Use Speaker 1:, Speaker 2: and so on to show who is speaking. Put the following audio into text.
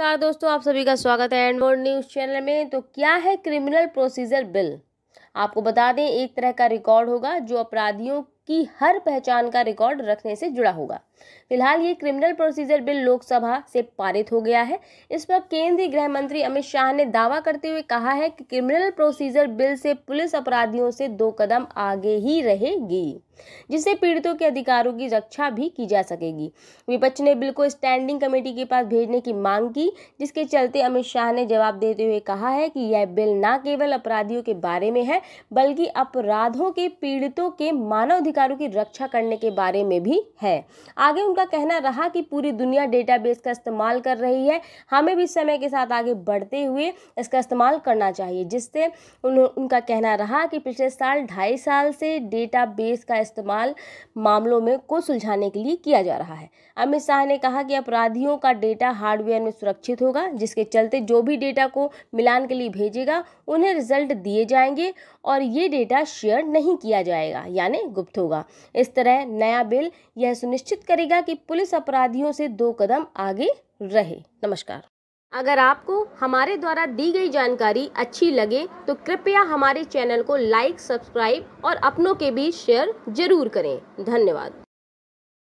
Speaker 1: नमस्कार दोस्तों आप सभी का स्वागत है एंड वर्ल्ड न्यूज़ चैनल में तो क्या है क्रिमिनल प्रोसीजर बिल आपको बता दें एक तरह का रिकॉर्ड होगा जो अपराधियों की हर पहचान का रिकॉर्ड रखने से जुड़ा होगा फिलहाल ये क्रिमिनल प्रोसीजर बिल लोकसभा से पारित हो गया है इस पर केंद्रीय गृह मंत्री अमित शाह ने दावा करते हुए कहा है कि क्रिमिनल प्रोसीजर बिल से पुलिस अपराधियों से दो कदम आगे ही रहेगी जिससे पीड़ितों के अधिकारों की रक्षा भी की जा सकेगी विपक्ष ने बिल को स्टैंडिंग कमेटी के पास भेजने की मांग की जिसके चलते अमित शाह ने जवाब देते हुए कहा है कि यह बिल न केवल अपराधियों के बारे में है बल्कि अपराधों के पीड़ितों के मानव अधिकारों की रक्षा करने के बारे में भी है आगे उनका कहना रहा कि पूरी दुनिया डेटाबेस का इस्तेमाल कर रही है हमें भी समय के साथ आगे बढ़ते हुए इसका इस्तेमाल करना चाहिए जिससे उनका कहना रहा कि पिछले साल ढाई साल से डेटाबेस का इस्तेमाल मामलों में को सुलझाने के लिए किया जा रहा है अमित शाह ने कहा कि अपराधियों का डेटा हार्डवेयर में सुरक्षित होगा जिसके चलते जो भी डेटा को मिलान के लिए भेजेगा उन्हें रिजल्ट दिए जाएंगे और ये डेटा शेयर नहीं किया जाएगा यानी गुप्त होगा इस तरह नया बिल यह सुनिश्चित करेगा करेगा कि पुलिस अपराधियों से दो कदम आगे रहे नमस्कार अगर आपको हमारे द्वारा दी गई जानकारी अच्छी लगे तो कृपया हमारे चैनल को लाइक सब्सक्राइब और अपनों के बीच शेयर जरूर करें धन्यवाद